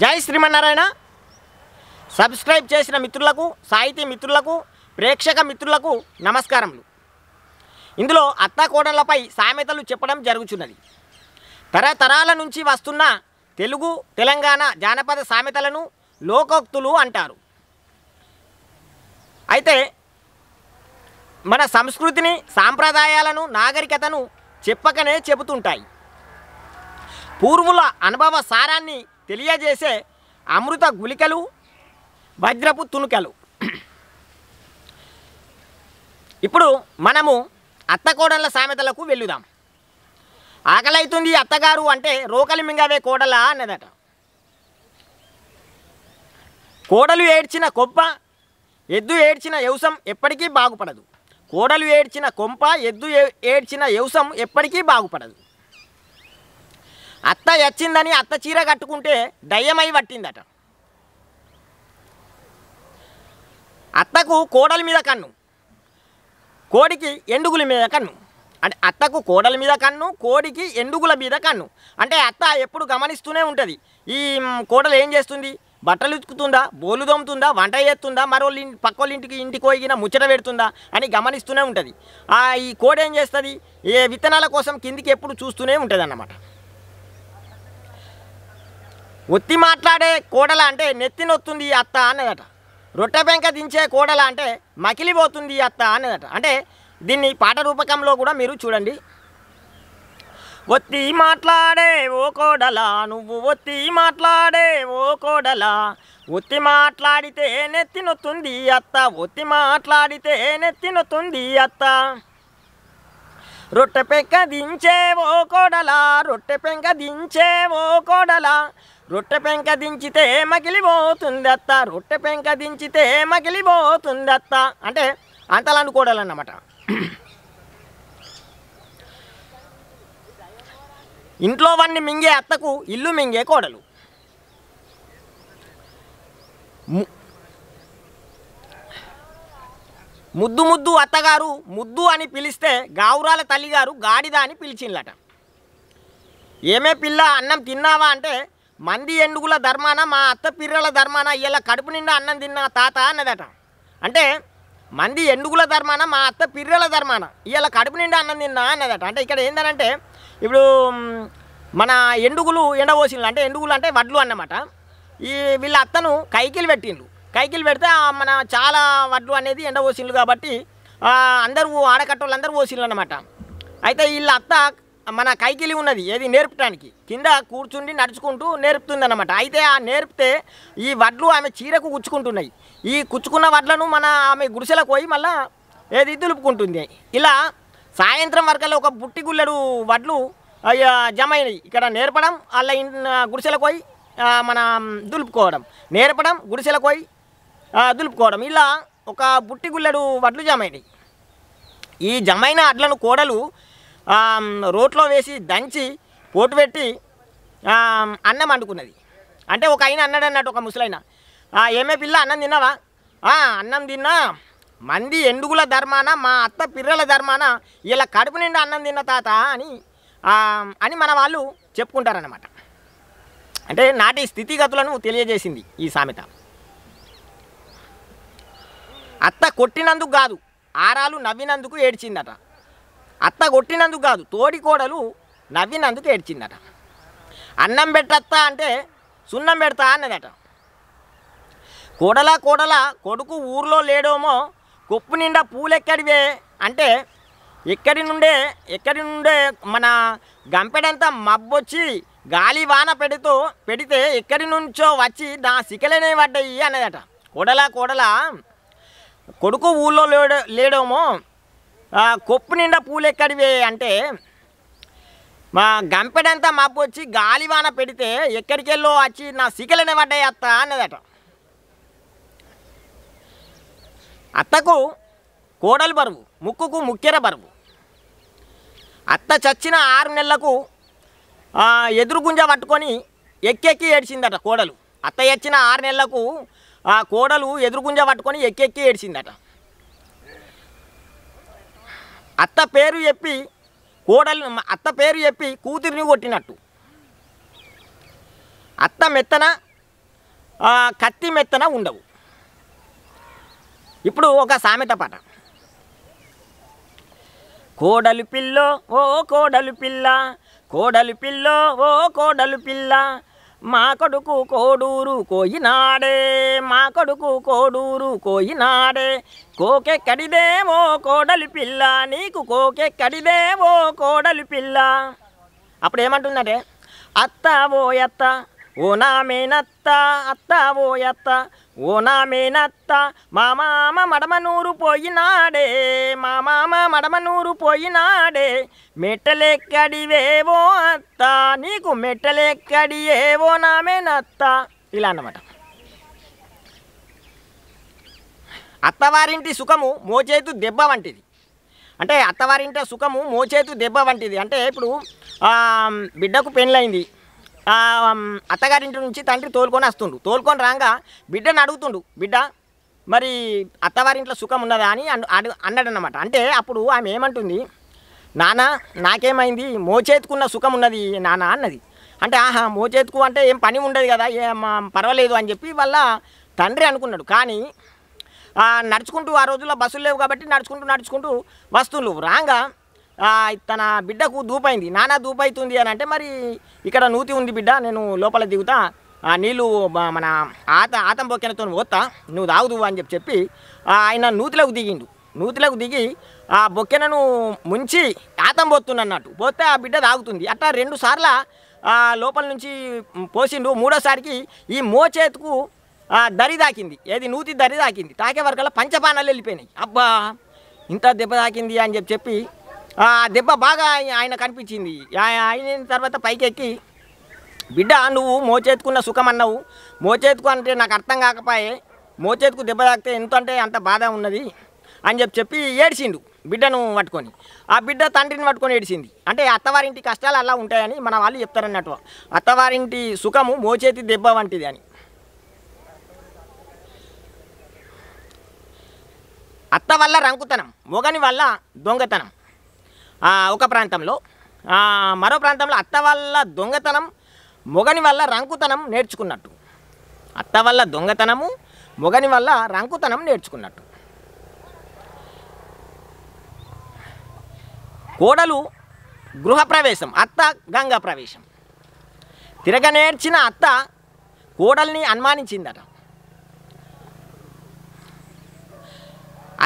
జై శ్రీమన్నారాయణ సబ్స్క్రైబ్ చేసిన మిత్రులకు సాహితీ మిత్రులకు ప్రేక్షక మిత్రులకు నమస్కారములు ఇందులో అత్తాకోడళ్లపై సామెతలు చెప్పడం జరుగుతున్నది తరతరాల నుంచి వస్తున్న తెలుగు తెలంగాణ జానపద సామెతలను లోకోక్తులు అంటారు అయితే మన సంస్కృతిని సాంప్రదాయాలను నాగరికతను చెప్పకనే చెబుతుంటాయి పూర్వుల అనుభవ సారాన్ని తెలియజేసే అమృత గులికలు వజ్రపు తునుకలు ఇప్పుడు మనము అత్తకోడళ్ళ సామెతలకు వెళ్ళుదాం ఆకలైతుంది అత్తగారు అంటే రోకలి మింగవే కోడలా అన్నదట కోడలు ఏడ్చిన కొప్ప ఎద్దు ఏడ్చిన యౌసం ఎప్పటికీ బాగుపడదు కోడలు ఏడ్చిన కొంప ఎద్దు ఏడ్చిన యౌసం ఎప్పటికీ బాగుపడదు అత్త వచ్చిందని అత్త చీర కట్టుకుంటే దయ్యమై పట్టిందట అత్తకు కోడల మీద కన్ను కోడికి ఎండుగుల మీద కన్ను అంటే అత్తకు కోడల మీద కన్ను కోడికి ఎండుగుల మీద కన్ను అంటే అత్త ఎప్పుడు గమనిస్తూనే ఉంటుంది ఈ కోడలు ఏం చేస్తుంది బట్టలు ఉతుకుతుందా బోలు దొమ్ముతుందా వంట చేస్తుందా మరో పక్కోళ్ళ ఇంటికి ఇంటికి పోయిన ముచ్చట పెడుతుందా అని గమనిస్తూనే ఉంటుంది ఈ కోడేం ఏం చేస్తుంది ఏ విత్తనాల కోసం కిందికి ఎప్పుడు చూస్తూనే ఉంటుంది ఒత్తి మాట్లాడే కోడల అంటే నెత్తి నొత్తుంది అత్త అన్నదట రొట్టె పెంక దించే కోడల అంటే మకిలిపోతుంది అత్త అన్నదట అంటే దీన్ని పాట రూపకంలో కూడా మీరు చూడండి ఒత్తి మాట్లాడే ఓ కోడలా నువ్వు ఒత్తి మాట్లాడే ఓ కోడలా ఒత్తి మాట్లాడితే నెత్తి నొత్తుంది అత్త ఒత్తి మాట్లాడితే నెత్తి నొత్తుంది అత్త రొట్టె పెంక దించే ఓ కోడలా రొట్టె పెంక దించే ఓ కోడలా రొట్టె పెంక దించితే అత్త రొట్టె పెంక దించితే అత్త అంటే అంతలాంటి అన్నమాట ఇంట్లో వాడిని మింగే అత్తకు ఇల్లు మింగే కోడలు ముద్దు ముద్దు అత్తగారు ముద్దు అని పిలిస్తే గావురాల తల్లిగారు గాడిద అని పిలిచిందట ఏమే పిల్ల అన్నం తిన్నావా అంటే మంది ఎండుగుల ధర్మాన మా అత్త పిర్రల ధర్మాన ఇలా కడుపు నిండా అన్నం తిన్న తాత అన్నదట అంటే మంది ఎండుగుల ధర్మాన మా అత్త పిర్రల ధర్మాన ఇలా కడుపు నిండా అన్నం తిన్నా అన్నదట అంటే ఇక్కడ ఏంటంటే ఇప్పుడు మన ఎండుగులు ఎండవోసిన అంటే ఎండుగులు అంటే వడ్లు అన్నమాట ఈ వీళ్ళ అత్తను కైకిలు పెట్టిండు కైకిలు పెడితే మన చాలా వడ్లు అనేది ఎండవోసిన కాబట్టి అందరూ ఆడకట్టోళ్ళు అందరూ పోసిన అనమాట అయితే వీళ్ళ అత్త మన కైకిలి ఉన్నది ఏది నేర్పడానికి కింద కూర్చుండి నడుచుకుంటూ నేర్పుతుంది అనమాట అయితే ఆ నేర్పితే ఈ వడ్లు ఆమె చీరకు గుచ్చుకుంటున్నాయి ఈ కుచ్చుకున్న వడ్లను మన ఆమె గుడిసెలకు పోయి మళ్ళా ఏది దులుపుకుంటుంది ఇలా సాయంత్రం వరకల్లో ఒక బుట్టి గుళ్ళడు వడ్లు జమ అయినాయి ఇక్కడ నేర్పడం అలా గుడిసెలకు పోయి మన దులుపుకోవడం నేర్పడం గుడిసెలకు పోయి దులుపుకోవడం ఇలా ఒక బుట్టి గుళ్ళడు వడ్లు జమ అయినాయి ఈ జమైన అడ్లను కోడలు రోట్లో వేసి దంచి పోటు పెట్టి అన్నం వండుకున్నది అంటే ఒక ఆయన అన్నాడు అన్నట్టు ఒక ముసలైన ఏమే పిల్ల అన్నం తిన్నావా అన్నం తిన్నా మంది ఎండుగుల ధర్మాన మా అత్త పిర్రల ధర్మాన ఇలా కడుపు నిండా అన్నం తిన్న తాత అని అని మన వాళ్ళు చెప్పుకుంటారన్నమాట అంటే నాటి స్థితిగతులను తెలియజేసింది ఈ సామెత అత్త కొట్టినందుకు కాదు ఆరాలు నవ్వినందుకు ఏడ్చిందట అత్త కొట్టినందుకు కాదు తోడి కోడలు నవ్వినందుకు ఏడ్చిందట అన్నం పెట్టత్తా అంటే సున్నం పెడతా అన్నదట కోడలా కోడలా కొడుకు ఊర్లో లేడోమో కొప్పు నిండా పూలెక్కడివే అంటే ఎక్కడి నుండే ఎక్కడి నుండే మన గంపెడంతా మబ్బొచ్చి గాలి వాన పెడుతూ పెడితే ఎక్కడి నుంచో వచ్చి నా సికలనే పడ్డాయి అన్నదట కోడలా కోడలా కొడుకు ఊళ్ళో లేడో లేడోమో కొప్పు నిండా పూలు ఎక్కడివి అంటే మా గంపెడంతా మబ్బు వచ్చి గాలివాన పెడితే ఎక్కడికెళ్ళో వచ్చి నా సికలనే పడ్డాయి అత్త అన్నదట అత్తకు కోడలు బరువు ముక్కుకు ముక్కెర బరువు అత్త చచ్చిన ఆరు నెలలకు ఎదురుగుంజ పట్టుకొని ఎక్కెక్కి ఏడిసిందట కోడలు అత్త చచ్చిన ఆరు నెలలకు ఆ కోడలు ఎదురుగుంజ పట్టుకొని ఎక్కెక్కి ఏడిసిందట అత్త పేరు చెప్పి కోడలు అత్త పేరు చెప్పి కూతురిని కొట్టినట్టు అత్త మెత్తన కత్తి మెత్తన ఉండవు ఇప్పుడు ఒక సామెత పాట కోడలు పిల్లో ఓ కోడలు పిల్ల కోడలు పిల్లో ఓ కోడలు పిల్ల మా కొడుకు కోడూరు కోయినాడే మా కొడుకు కోడూరు కోయినాడే కోకే కడిదేవో కోడలి పిల్ల నీకు కోకే కడిదేవో కోడలి పిల్ల అప్పుడు ఏమంటుందంటే అత్త ఓ అత్త ఓ నా మేనత్త అత్త ఓ అత్త ఓ నా మేనత్త మా మామ మడమనూరు పోయినాడే మా మామ మడమనూరు పోయినాడే మెట్టలెక్కడివేవో అత్త నీకు ఏవో నా మేనత్త ఇలా అన్నమాట అత్తవారింటి సుఖము మోచేతు దెబ్బ వంటిది అంటే అత్తవారింటి సుఖము మోచేతు దెబ్బ వంటిది అంటే ఇప్పుడు బిడ్డకు పెళ్ళైంది అత్తగారింటి నుంచి తండ్రి తోలుకొని వస్తుండు తోలుకొని రాగా బిడ్డను అడుగుతుండు బిడ్డ మరి అత్తవారింట్లో సుఖం ఉన్నదా అని అడు అన్నమాట అంటే అప్పుడు ఆమె ఏమంటుంది నానా నాకేమైంది మోచేతుకున్న సుఖం ఉన్నది నానా అన్నది అంటే ఆహా మోచేతుకు అంటే ఏం పని ఉండదు కదా ఏం పర్వాలేదు అని చెప్పి వాళ్ళ తండ్రి అనుకున్నాడు కానీ నడుచుకుంటూ ఆ రోజుల్లో బస్సులు లేవు కాబట్టి నడుచుకుంటూ నడుచుకుంటూ వస్తువులు రాగా తన బిడ్డకు దూపైంది నానా దూపైతుంది అని అంటే మరి ఇక్కడ నూతి ఉంది బిడ్డ నేను లోపల దిగుతా ఆ నీళ్ళు మన ఆత ఆతం పోతా నువ్వు తాగుదు అని చెప్పి చెప్పి ఆయన నూతిలోకి దిగిండు నూతిలోకి దిగి ఆ బొక్కెనను ముంచి ఆతం పోతుంది అన్నట్టు పోతే ఆ బిడ్డ తాగుతుంది అట్లా రెండు సార్ల లోపల నుంచి పోసిండు మూడోసారికి ఈ మోచేతుకు దరి తాకింది ఏది నూతి దరి తాకింది తాకే వరకల్లా పంచపానాలు వెళ్ళిపోయినాయి అబ్బా ఇంత దెబ్బ తాకింది అని చెప్పి చెప్పి ఆ దెబ్బ బాగా ఆయన కనిపించింది ఆయన తర్వాత పైకి ఎక్కి బిడ్డ నువ్వు మోచేతుకున్న సుఖం అన్నావు మోచేతుకు అంటే నాకు అర్థం కాకపోయే మోచేతుకు దెబ్బ తాకితే ఎంత అంటే అంత బాధ ఉన్నది అని చెప్పి చెప్పి ఏడ్చిండు బిడ్డను పట్టుకొని ఆ బిడ్డ తండ్రిని పట్టుకొని ఏడిసింది అంటే అత్తవారింటి కష్టాలు అలా ఉంటాయని మన వాళ్ళు చెప్తారన్నట్టు అత్తవారింటి సుఖము మోచేతి దెబ్బ వంటిది అని అత్త వల్ల రంకుతనం మొగని వల్ల దొంగతనం ఒక ప్రాంతంలో మరో ప్రాంతంలో అత్త వల్ల దొంగతనం మొగని వల్ల రంకుతనం నేర్చుకున్నట్టు అత్త వల్ల దొంగతనము మొగని వల్ల రంకుతనం నేర్చుకున్నట్టు కోడలు గృహప్రవేశం అత్త గంగా ప్రవేశం తిరగ నేర్చిన అత్త కోడల్ని అనుమానించిందట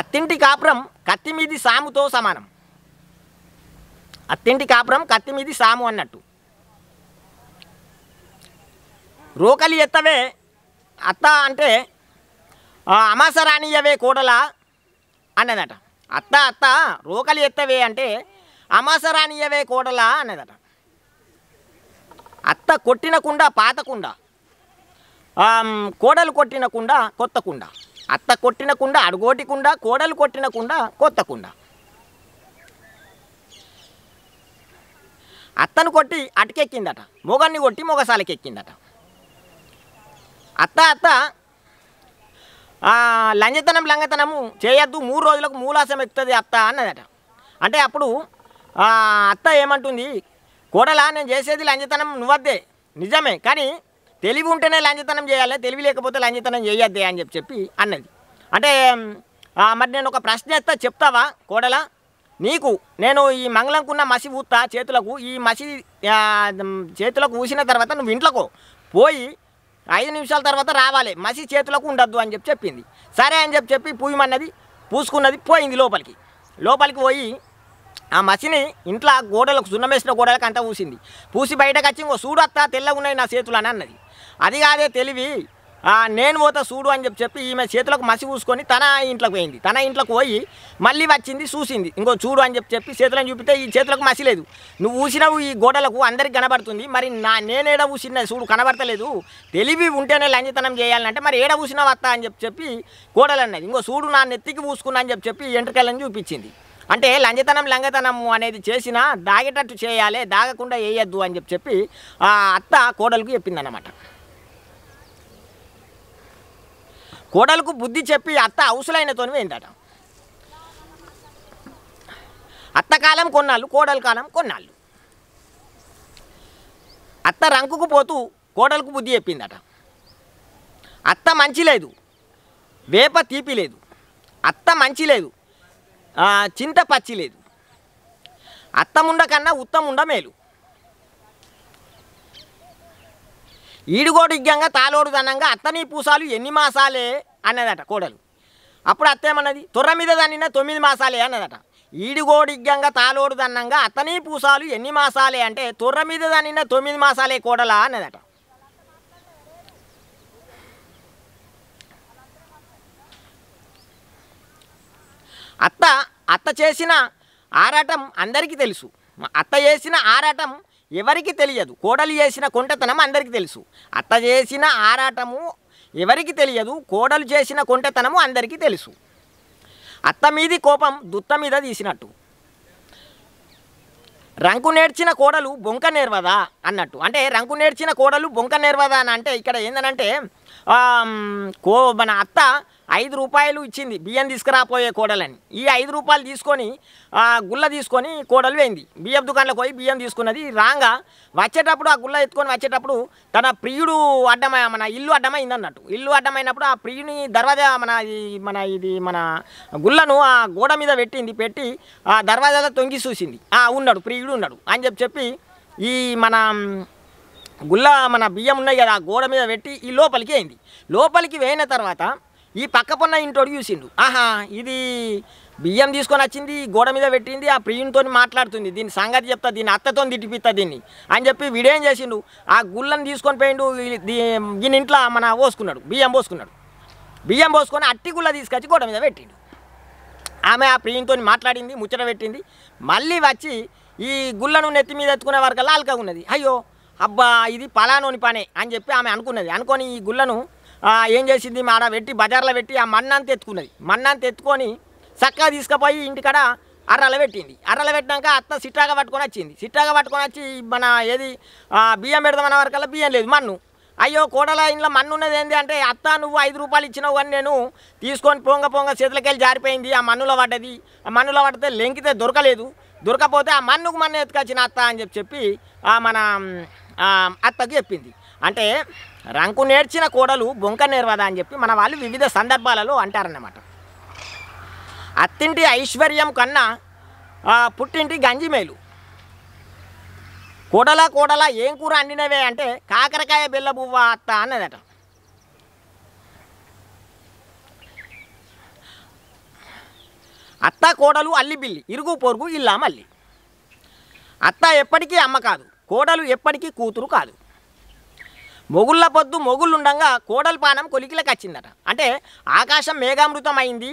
అత్తింటి కాపురం కత్తిమీది సాముతో సమానం అత్తింటి కాపురం కత్తి మీది సాము అన్నట్టు రోకలి ఎత్తవే అత్త అంటే అమాస కోడల అన్నదట అత్త అత్త రోకలి ఎత్తవే అంటే అమాస కోడల అన్నదట అత్త కొట్టిన కుండ పాత కుండ కోడలు కొట్టిన కుండ కొత్త కుండ అత్త కొట్టిన కుండ అడుగోటి కుండ కోడలు కొట్టిన కుండ కొత్త కుండ అత్తను కొట్టి అటుకెక్కిందట మొగన్ని కొట్టి మొగసాలకి ఎక్కిందట అత్త అత్త లంజతనం లంగతనము చేయొద్దు మూడు రోజులకు మూలాసం ఎక్కుతుంది అత్త అన్నదట అంటే అప్పుడు అత్త ఏమంటుంది కోడలా నేను చేసేది లంజతనం నువ్వద్దే నిజమే కానీ తెలివి ఉంటేనే లంజతనం చేయాలి తెలివి లేకపోతే లంజతనం చేయొద్దే అని చెప్పి చెప్పి అన్నది అంటే మరి నేను ఒక ప్రశ్న ఎత్తా చెప్తావా కోడలా నీకు నేను ఈ మంగళంకున్న మసి ఊతా చేతులకు ఈ మసి చేతులకు ఊసిన తర్వాత నువ్వు ఇంట్లోకో పోయి ఐదు నిమిషాల తర్వాత రావాలి మసి చేతులకు ఉండద్దు అని చెప్పి చెప్పింది సరే అని చెప్పి చెప్పి పూయమన్నది పూసుకున్నది పోయింది లోపలికి లోపలికి పోయి ఆ మసిని ఇంట్లో గోడలకు సున్నమేసిన గోడలకు అంతా పూసింది పూసి బయటకు వచ్చి ఇంకో చూడత్తా తెల్లగున్నాయి నా చేతులు అని అన్నది అది కాదే తెలివి నేను పోతా చూడు అని చెప్పి చెప్పి ఈమె చేతులకు మసి పూసుకొని తన ఇంట్లోకి పోయింది తన ఇంట్లోకి పోయి మళ్ళీ వచ్చింది చూసింది ఇంకో చూడు అని చెప్పి చెప్పి చేతులను చూపితే ఈ చేతులకు మసి లేదు నువ్వు ఊసినవు ఈ గోడలకు అందరికి కనబడుతుంది మరి నా నేనేడ ఊసిన చూడు కనబడతలేదు తెలివి ఉంటేనే లంజితనం చేయాలంటే మరి ఏడ ఊసినావు అత్త అని చెప్పి చెప్పి గోడలు అన్నది ఇంకో చూడు నా నెత్తికి పూసుకున్నా అని చెప్పి చెప్పి ఎంటకాయలని చూపించింది అంటే లంజతనం లంగతనం అనేది చేసినా దాగేటట్టు చేయాలి దాగకుండా వేయద్దు అని చెప్పి చెప్పి ఆ అత్త కోడలకు చెప్పిందన్నమాట కోడలకు బుద్ధి చెప్పి అత్త తోని పోయిందట అత్తకాలం కొన్నాళ్ళు కోడల కాలం కొన్నాళ్ళు అత్త రంకుకు పోతూ కోడలకు బుద్ధి చెప్పిందట అత్త మంచి లేదు వేప తీపి లేదు అత్త మంచి లేదు చింత పచ్చి లేదు అత్తముండ కన్నా ఉత్తముండ మేలు ఈడుగోడిగ్యంగా తాలోడు దనంగా అత్తని పూసాలు ఎన్ని మాసాలే అన్నదట కోడలు అప్పుడు అత్తేమన్నది తొర్ర మీద దానిన తొమ్మిది మాసాలే అన్నదట ఈడుగోడిగ్యంగా తాలోడు దన్నంగా అతని పూసాలు ఎన్ని మాసాలే అంటే తొర్ర మీద దానిన తొమ్మిది మాసాలే కోడలా అన్నదట అత్త అత్త చేసిన ఆరాటం అందరికీ తెలుసు అత్త చేసిన ఆరాటం ఎవరికి తెలియదు కోడలు చేసిన కొంటతనం అందరికీ తెలుసు అత్త చేసిన ఆరాటము ఎవరికి తెలియదు కోడలు చేసిన కొంటతనము అందరికీ తెలుసు అత్త మీది కోపం దుత్త మీద తీసినట్టు రంకు నేర్చిన కోడలు బొంక నేర్వదా అన్నట్టు అంటే రంకు నేర్చిన కోడలు బొంక నేర్వదా అని అంటే ఇక్కడ ఏంటంటే కో మన అత్త ఐదు రూపాయలు ఇచ్చింది బియ్యం తీసుకురాపోయే కోడలని ఈ ఐదు రూపాయలు తీసుకొని గుల్ల తీసుకొని కోడలు వేయింది బియ్యం దుకాణంలో పోయి బియ్యం తీసుకున్నది రాగా వచ్చేటప్పుడు ఆ గుల్ల ఎత్తుకొని వచ్చేటప్పుడు తన ప్రియుడు అడ్డమై మన ఇల్లు అడ్డమైంది అన్నట్టు ఇల్లు అడ్డమైనప్పుడు ఆ ప్రియుని దర్వాజా మన మన ఇది మన గుల్లను ఆ గోడ మీద పెట్టింది పెట్టి ఆ దర్వాజాలో తొంగి చూసింది ఆ ఉన్నాడు ప్రియుడు ఉన్నాడు అని చెప్పి చెప్పి ఈ మన గుల్ల మన బియ్యం ఉన్నాయి కదా ఆ గోడ మీద పెట్టి ఈ లోపలికి అయింది లోపలికి వేయిన తర్వాత ఈ పక్క పొన్న ఇంటోడు చూసిండు ఆహా ఇది బియ్యం తీసుకొని వచ్చింది గోడ మీద పెట్టింది ఆ ప్రియునితో మాట్లాడుతుంది దీని సంగతి చెప్తా దీని అత్తతో తిట్టిపిస్తా దీన్ని అని చెప్పి వీడేం చేసిండు ఆ గుళ్ళని తీసుకొని పోయిండు దీని ఇంట్లో మన పోసుకున్నాడు బియ్యం పోసుకున్నాడు బియ్యం పోసుకొని అట్టి గుళ్ళ తీసుకొచ్చి గోడ మీద పెట్టిండు ఆమె ఆ ప్రియునితో మాట్లాడింది ముచ్చట పెట్టింది మళ్ళీ వచ్చి ఈ గుళ్ళను నెత్తి మీద ఎత్తుకునే వరకు లాల్కగా ఉన్నది అయ్యో అబ్బా ఇది పలానోని పనే అని చెప్పి ఆమె అనుకున్నది అనుకొని ఈ గుళ్ళను ఏం చేసింది మాడ పెట్టి బజార్లో పెట్టి ఆ మన్నంత ఎత్తుకున్నది మన్నంత ఎత్తుకొని చక్కగా తీసుకుపోయి ఇంటికాడ అర్రలు పెట్టింది అర్రలు పెట్టినాక అత్త సిట్టాగా పట్టుకొని వచ్చింది సిట్టాగా పట్టుకొని వచ్చి మన ఏది బియ్యం పెడదామన్న వరకల్లా బియ్యం లేదు మన్ను అయ్యో కోడల ఇంట్లో మన్ను ఉన్నది ఏంటి అంటే అత్త నువ్వు ఐదు రూపాయలు ఇచ్చినావు కానీ నేను తీసుకొని పొంగ పొంగ చేతులకెళ్ళి జారిపోయింది ఆ మన్నులో పడ్డది ఆ మన్నులో పడితే లెంకితే దొరకలేదు దొరకపోతే ఆ మన్నుకు మన్ను ఎత్తుకొచ్చిన అత్త అని చెప్పి చెప్పి మన అత్తకు చెప్పింది అంటే రంకు నేర్చిన కోడలు బొంక నేర్వద అని చెప్పి మన వాళ్ళు వివిధ సందర్భాలలో అంటారన్నమాట అత్తింటి ఐశ్వర్యం కన్నా పుట్టింటి గంజి మేలు కోడల కోడల ఏం కూర అండినవే అంటే కాకరకాయ బెల్లబువ్వ అత్త అన్నదట అత్త కోడలు అల్లి బిల్లి ఇరుగు పొరుగు ఇల్లా మళ్ళీ అత్త ఎప్పటికీ అమ్మ కాదు కోడలు ఎప్పటికీ కూతురు కాదు మొగుళ్ళ పొద్దు మొగుళ్ళుండగా కోడలపానం కొలికిలకు వచ్చిందట అంటే ఆకాశం మేఘామృతం అయింది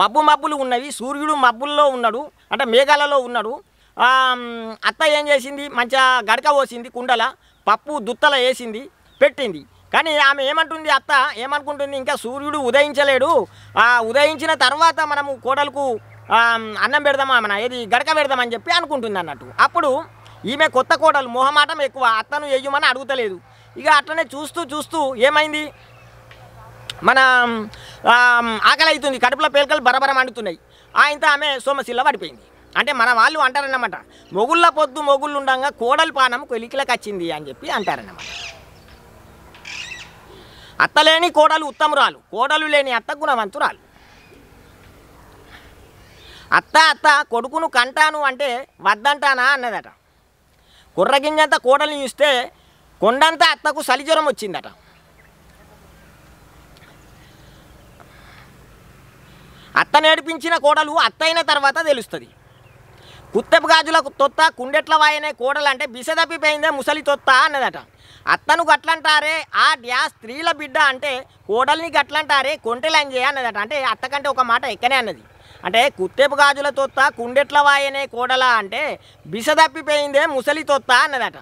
మబ్బు మబ్బులు ఉన్నవి సూర్యుడు మబ్బుల్లో ఉన్నాడు అంటే మేఘాలలో ఉన్నాడు అత్త ఏం చేసింది మంచిగా గడక పోసింది కుండల పప్పు దుత్తల వేసింది పెట్టింది కానీ ఆమె ఏమంటుంది అత్త ఏమనుకుంటుంది ఇంకా సూర్యుడు ఉదయించలేడు ఉదయించిన తర్వాత మనము కోడలకు అన్నం పెడదామా మన ఏది గడక పెడదామని చెప్పి అనుకుంటుంది అన్నట్టు అప్పుడు ఈమె కొత్త కోడలు మొహమాటం ఎక్కువ అత్తను వేయమని అడుగుతలేదు ఇక అట్లనే చూస్తూ చూస్తూ ఏమైంది మన ఆకలి అవుతుంది కడుపులో పేలికలు బరబరం అండుతున్నాయి ఆయనతో ఆమె సోమశిల్ల పడిపోయింది అంటే మన వాళ్ళు అంటారన్నమాట మొగుళ్ళ పొద్దు మొగుళ్ళు ఉండగా కోడల పానం కొలికిలకు వచ్చింది అని చెప్పి అంటారన్నమాట అత్తలేని కోడలు ఉత్తమురాలు కోడలు లేని అత్త గుణవంతురాలు అత్త అత్త కొడుకును కంటాను అంటే వద్దంటానా అన్నదట కుర్రగింజంత కోడలు చూస్తే కొండంతా అత్తకు సలిజ్వరం వచ్చిందట అత్త నేర్పించిన కోడలు అత్తైన తర్వాత తెలుస్తుంది కుత్తపు గాజులకు తొత్త కుండెట్ల వాయనే కోడలు అంటే బిసదప్పిపోయిందే ముసలి తొత్త అన్నదట అత్తను గట్లంటారే ఆ డ్యా స్త్రీల బిడ్డ అంటే కోడల్ని గట్లంటారే కొంటెలంజే అన్నదట అంటే అత్తకంటే ఒక మాట ఎక్కనే అన్నది అంటే కుత్తెపు గాజుల తొత్త కుండెట్ల వాయనే కోడల అంటే బిసదప్పిపోయిందే ముసలి తొత్త అన్నదట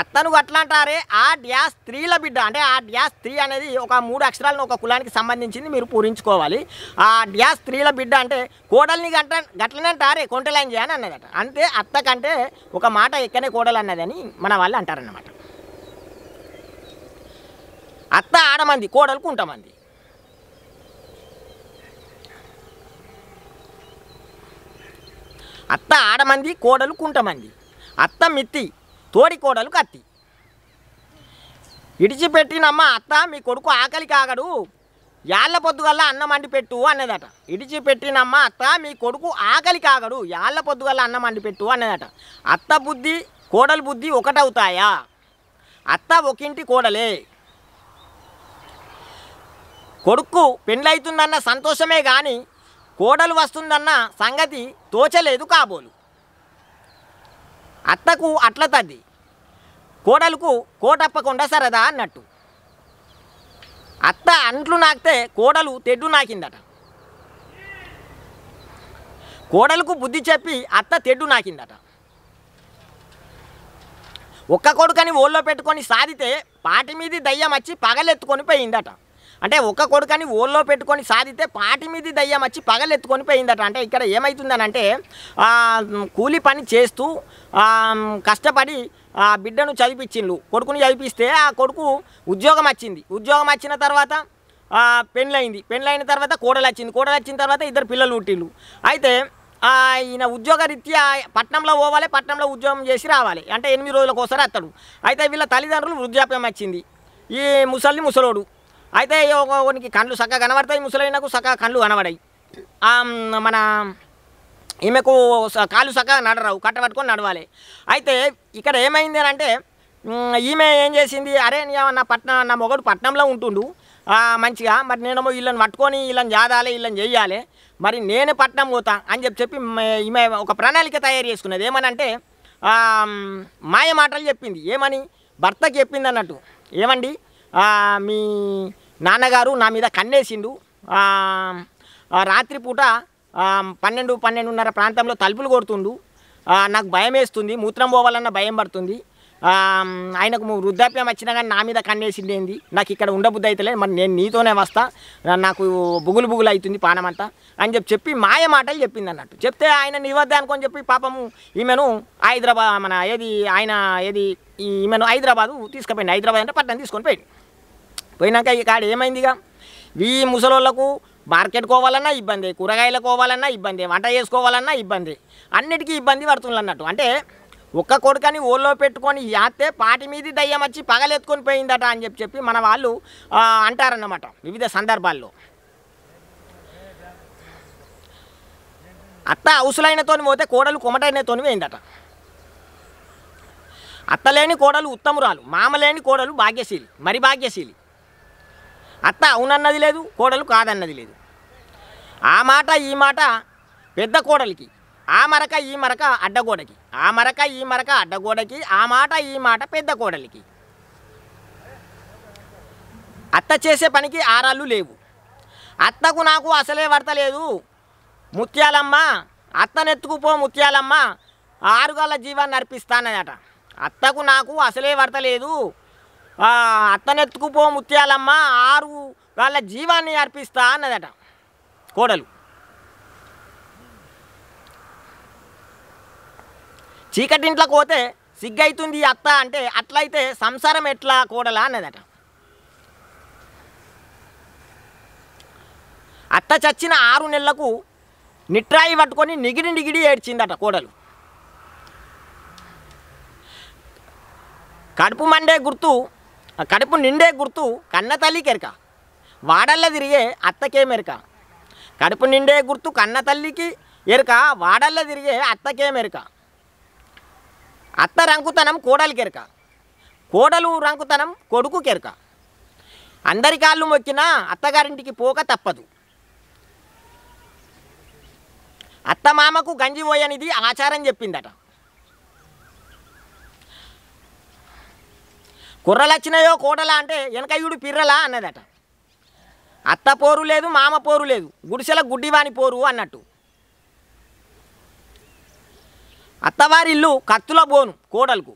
అత్తను అట్లా అంటారే ఆ డ్యాస్ స్త్రీల బిడ్డ అంటే ఆ డ్యాస్ స్త్రీ అనేది ఒక మూడు అక్షరాలను ఒక కులానికి సంబంధించింది మీరు పూరించుకోవాలి ఆ డ్యాస్ స్త్రీల బిడ్డ అంటే కోడల్ని గంట గట్లనే అంటారే కొంటలైన్ చేయని అన్నదట అంతే అత్త కంటే ఒక మాట ఎక్కనే కోడలు అన్నదని మన వాళ్ళు అంటారన్నమాట అత్త ఆడమంది కోడలు కుంటమంది అత్త ఆడమంది కోడలు కుంటమంది అత్త మిత్తి తోడికోడలు కత్తి ఇడిచిపెట్టినమ్మ అత్త మీ కొడుకు ఆకలి కాగడు యాళ్ళ పొద్దుగల్ల అన్నం పెట్టు అన్నదట ఇడిచిపెట్టినమ్మ అత్త మీ కొడుకు ఆకలి కాగడు యాళ్ళ పొద్దుగల్ల అన్నం పెట్టు అన్నదట అత్త బుద్ధి కోడలు బుద్ధి ఒకటవుతాయా అత్త ఒకింటి కోడలే కొడుకు పెండ్లవుతుందన్న సంతోషమే కానీ కోడలు వస్తుందన్న సంగతి తోచలేదు కాబోలు అత్తకు అట్ల తద్ది కోడలకు కోటప్పకుండా సరదా అన్నట్టు అత్త అంట్లు నాకితే కోడలు తెడ్డు నాకిందట కోడలకు బుద్ధి చెప్పి అత్త తెడ్డు నాకిందట ఒక్క కొడుకని ఓళ్ళో పెట్టుకొని సాధితే పాటి మీది దయ్యం వచ్చి పగలెత్తుకొని పోయిందట అంటే ఒక్క కొడుకని ఓల్లో పెట్టుకొని సాధితే పాటి మీద దయ్యం వచ్చి పగలెత్తుకొని పోయిందట అంటే ఇక్కడ ఏమవుతుందనంటే కూలి పని చేస్తూ కష్టపడి ఆ బిడ్డను చదివించిండు కొడుకుని చదివిస్తే ఆ కొడుకు ఉద్యోగం వచ్చింది ఉద్యోగం వచ్చిన తర్వాత పెళ్ళైంది పెళ్ళైన తర్వాత కోడలు వచ్చింది కోడలు వచ్చిన తర్వాత ఇద్దరు పిల్లలు పుట్టిండు అయితే ఈయన ఉద్యోగరీత్యా పట్నంలో పోవాలి పట్నంలో ఉద్యోగం చేసి రావాలి అంటే ఎనిమిది రోజులకు ఒకసారి అత్తడు అయితే వీళ్ళ తల్లిదండ్రులు వృద్ధాప్యం వచ్చింది ఈ ముసలి ముసలోడు అయితే ఒకనికి కళ్ళు సక్క కనబడతాయి ముసలైనకు సక్క కళ్ళు కనబడాయి మన ఈమెకు కాళ్ళు సక్క నడరావు కట్ట పట్టుకొని నడవాలి అయితే ఇక్కడ ఏమైంది అని అంటే ఈమె ఏం చేసింది అరే నా పట్నం నా మొగడు పట్నంలో ఉంటుండు మంచిగా మరి నేనేమో వీళ్ళని పట్టుకొని వీళ్ళని చేదాలి వీళ్ళని చేయాలి మరి నేను పట్నం పోతా అని చెప్పి చెప్పి ఈమె ఒక ప్రణాళిక తయారు చేసుకున్నది ఏమనంటే మాయ మాటలు చెప్పింది ఏమని భర్తకి చెప్పింది అన్నట్టు ఏమండి మీ నాన్నగారు నా మీద కన్నేసిండు రాత్రిపూట పన్నెండు పన్నెండున్నర ప్రాంతంలో తలుపులు కొడుతుండు నాకు భయం వేస్తుంది మూత్రం పోవాలన్న భయం పడుతుంది ఆయనకు వృద్ధాప్యం వచ్చినా కానీ నా మీద కన్నేసిందేంది నాకు ఇక్కడ ఉండబుద్ధి అవుతలేదు మరి నేను నీతోనే వస్తా నాకు బుగులు బుగులు అవుతుంది పానమంతా అని చెప్పి చెప్పి మాయ మాటలు చెప్పింది అన్నట్టు చెప్తే ఆయన నివద్దా అనుకొని చెప్పి పాపము ఈమెను హైదరాబాద్ మన ఏది ఆయన ఏది ఈమెను హైదరాబాదు తీసుకుపోయింది హైదరాబాద్ అంటే పట్టణం తీసుకొని పోయింది పోయినాక కాడ ఏమైంది ఇక ఈ ముసలోళ్ళకు మార్కెట్ కోవాలన్నా ఇబ్బంది కూరగాయలు కోవాలన్నా ఇబ్బంది వంట చేసుకోవాలన్నా ఇబ్బంది అన్నిటికీ ఇబ్బంది పడుతుంది అన్నట్టు అంటే ఒక్క కొడుకని ఓళ్ళో పెట్టుకొని యాత్తే పాటి మీది దయ్యం వచ్చి పగలెత్తుకొని పోయిందట అని చెప్పి చెప్పి మన వాళ్ళు అంటారన్నమాట వివిధ సందర్భాల్లో అత్త అవసలైనతోని పోతే కోడలు కొమటైనతోని పోయిందట అత్తలేని కోడలు ఉత్తమురాలు మామలేని కోడలు భాగ్యశీలి మరి భాగ్యశీలి అత్త అవునన్నది లేదు కోడలు కాదన్నది లేదు ఆ మాట ఈ మాట పెద్ద కోడలికి ఆ మరక ఈ మరక అడ్డగోడకి ఆ మరక ఈ మరక అడ్డగోడకి ఆ మాట ఈ మాట పెద్ద కోడలికి అత్త చేసే పనికి ఆరాళ్ళు లేవు అత్తకు నాకు అసలే పడతలేదు ముత్యాలమ్మ అత్తనెత్తుకుపో ముత్యాలమ్మ ఆరుగాల జీవాన్ని నడిపిస్తానదట అత్తకు నాకు అసలే లేదు అత్తనెత్తుకుపో ముత్యాలమ్మ ఆరు వాళ్ళ జీవాన్ని అర్పిస్తా అన్నదట కోడలు చీకటింట్లోకి పోతే సిగ్గైతుంది అత్త అంటే అట్లయితే సంసారం ఎట్లా కోడలా అన్నదట అత్త చచ్చిన ఆరు నెలలకు నిట్రాయి పట్టుకొని నిగిడి నిగిడి ఏడ్చిందట కోడలు కడుపు మండే గుర్తు కడుపు నిండే గుర్తు కన్న తల్లి కెరక వాడల్ల తిరిగే అత్తకేమెరక కడుపు నిండే గుర్తు కన్న తల్లికి ఎరక వాడల్ల తిరిగే అత్తకేమెరక అత్త రంకుతనం కెరక కోడలు రంకుతనం కొడుకు కెరక అందరి కాళ్ళు మొక్కినా అత్తగారింటికి పోక తప్పదు అత్తమామకు గంజి పోయనిది ఆచారం చెప్పిందట కుర్రలు వచ్చినాయో కోటలా అంటే వెనకయ్యుడు పిర్రలా అన్నదట అత్త పోరు లేదు మామ పోరు లేదు గుడిసెల గుడ్డివాని పోరు అన్నట్టు అత్తవారిల్లు కత్తుల బోను కోడలకు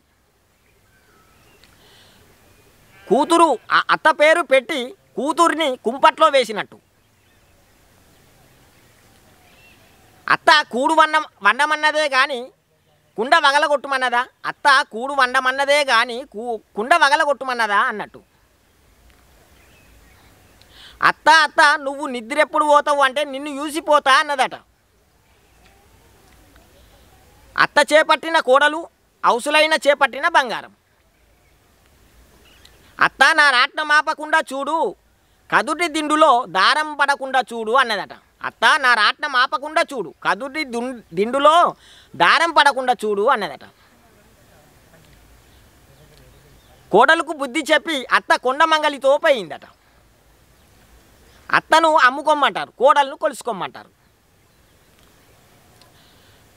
కూతురు అత్త పేరు పెట్టి కూతురిని కుంపట్లో వేసినట్టు అత్త కూడు వండ వండమన్నదే కానీ కుండ వగలగొట్టుమన్నదా అత్త కూడు వండమన్నదే కానీ కూ కుండ వగలగొట్టుమన్నదా అన్నట్టు అత్త అత్త నువ్వు నిద్రెప్పుడు పోతావు అంటే నిన్ను యూసిపోతా అన్నదట అత్త చేపట్టిన కోడలు అవసలైన చేపట్టిన బంగారం అత్త నా రాట్నం ఆపకుండా చూడు కదుటి దిండులో దారం పడకుండా చూడు అన్నదట అత్త నా రాట్నం ఆపకుండా చూడు కదుటి దిండులో దారం పడకుండా చూడు అన్నదట కోడలకు బుద్ధి చెప్పి అత్త కొండమంగలితో పోయిందట అత్తను అమ్ముకోమ్మంటారు కోడలను కొలుసుకోమంటారు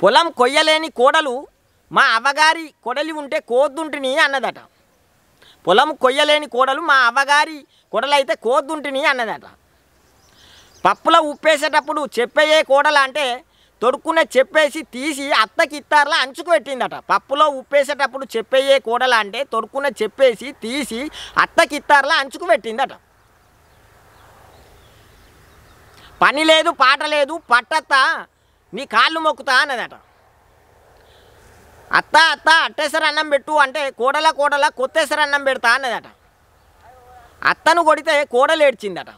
పొలం కొయ్యలేని కోడలు మా అవ్వగారి కొడలి ఉంటే కోద్దుంటిని అన్నదట పొలం కొయ్యలేని కోడలు మా అవ్వగారి కొడలైతే కోద్దుంటిని అన్నదట పప్పుల ఉప్పేసేటప్పుడు చెప్పేయే కోడల అంటే తొడుక్కున చెప్పేసి తీసి అత్తకి అంచుకు అంచుకుపెట్టిందట పప్పులో ఉప్పేసేటప్పుడు చెప్పేయే కూడలా అంటే తొడుక్కున చెప్పేసి తీసి అత్తకి అంచుకు అంచుకుపెట్టిందట పని లేదు పాట లేదు పట్టత్త నీ కాళ్ళు మొక్కుతా అన్నదట అత్త అత్త అట్టేసరి అన్నం పెట్టు అంటే కోడల కోడల కొత్తేసరి అన్నం పెడతా అన్నదట అత్తను కొడితే కూడలేడ్చిందట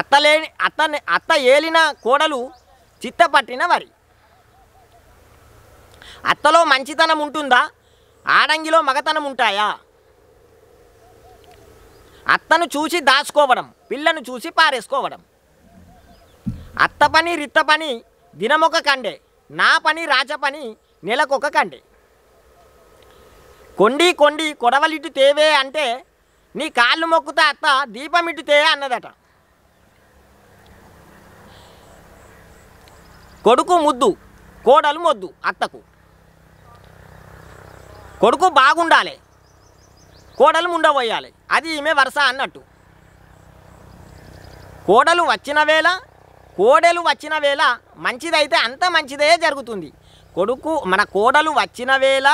అత్త లేని అత్త అత్త ఏలిన కోడలు చిత్తపట్టిన వరి అత్తలో మంచితనం ఉంటుందా ఆడంగిలో మగతనం ఉంటాయా అత్తను చూసి దాచుకోవడం పిల్లను చూసి పారేసుకోవడం అత్త పని రిత్త పని దినమొక కండే నా పని రాజ పని నెలకొక కండే కొండి కొండి కొడవలిటు తేవే అంటే నీ కాళ్ళు మొక్కుతా అత్త దీపమిటితే అన్నదట కొడుకు ముద్దు కోడలు మొద్దు అత్తకు కొడుకు బాగుండాలి కోడలు ముండబోయాలి అది ఈమె వరుస అన్నట్టు కోడలు వచ్చిన వేళ కోడలు వచ్చిన వేళ మంచిదైతే అంత మంచిదే జరుగుతుంది కొడుకు మన కోడలు వచ్చిన వేళ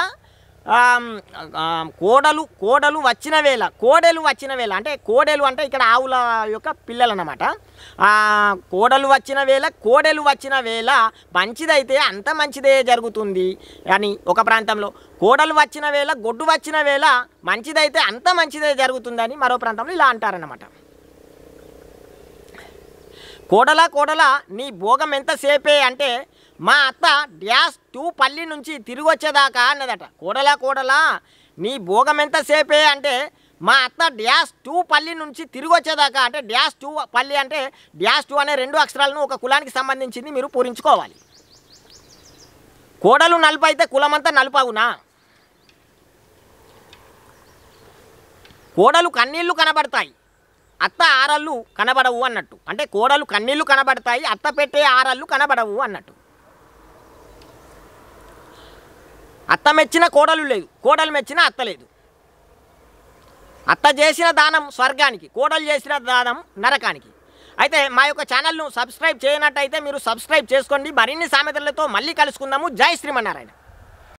కోడలు కోడలు వచ్చిన వేళ కోడలు వచ్చిన వేళ అంటే కోడలు అంటే ఇక్కడ ఆవుల యొక్క పిల్లలు అన్నమాట కోడలు వచ్చిన వేళ కోడలు వచ్చిన వేళ మంచిదైతే అంత మంచిదే జరుగుతుంది అని ఒక ప్రాంతంలో కోడలు వచ్చిన వేళ గొడ్డు వచ్చిన వేళ మంచిదైతే అంత మంచిదే జరుగుతుందని మరో ప్రాంతంలో ఇలా అంటారన్నమాట కోడలా కోడలా నీ భోగం ఎంతసేపే అంటే మా అత్త డ్యాస్ టూ పల్లి నుంచి తిరిగి వచ్చేదాకా అన్నదట కూడలా కూడలా నీ భోగం ఎంతసేపే అంటే మా అత్త డ్యాస్ టూ పల్లి నుంచి తిరిగి వచ్చేదాకా అంటే డ్యాస్ టూ పల్లి అంటే డ్యాస్ టూ అనే రెండు అక్షరాలను ఒక కులానికి సంబంధించింది మీరు పూరించుకోవాలి కోడలు నలుపు అయితే కులమంతా నలుపవునా కోడలు కన్నీళ్లు కనబడతాయి అత్త ఆరళ్ళు కనబడవు అన్నట్టు అంటే కోడలు కన్నీళ్లు కనబడతాయి అత్త పెట్టే ఆరళ్ళు కనబడవు అన్నట్టు అత్త మెచ్చిన కోడలు లేదు కోడలు మెచ్చిన అత్త లేదు అత్త చేసిన దానం స్వర్గానికి కోడలు చేసిన దానం నరకానికి అయితే మా యొక్క ఛానల్ను సబ్స్క్రైబ్ చేయనట్టయితే మీరు సబ్స్క్రైబ్ చేసుకోండి మరిన్ని సామెతలతో మళ్ళీ కలుసుకుందాము జై శ్రీమన్నారాయణ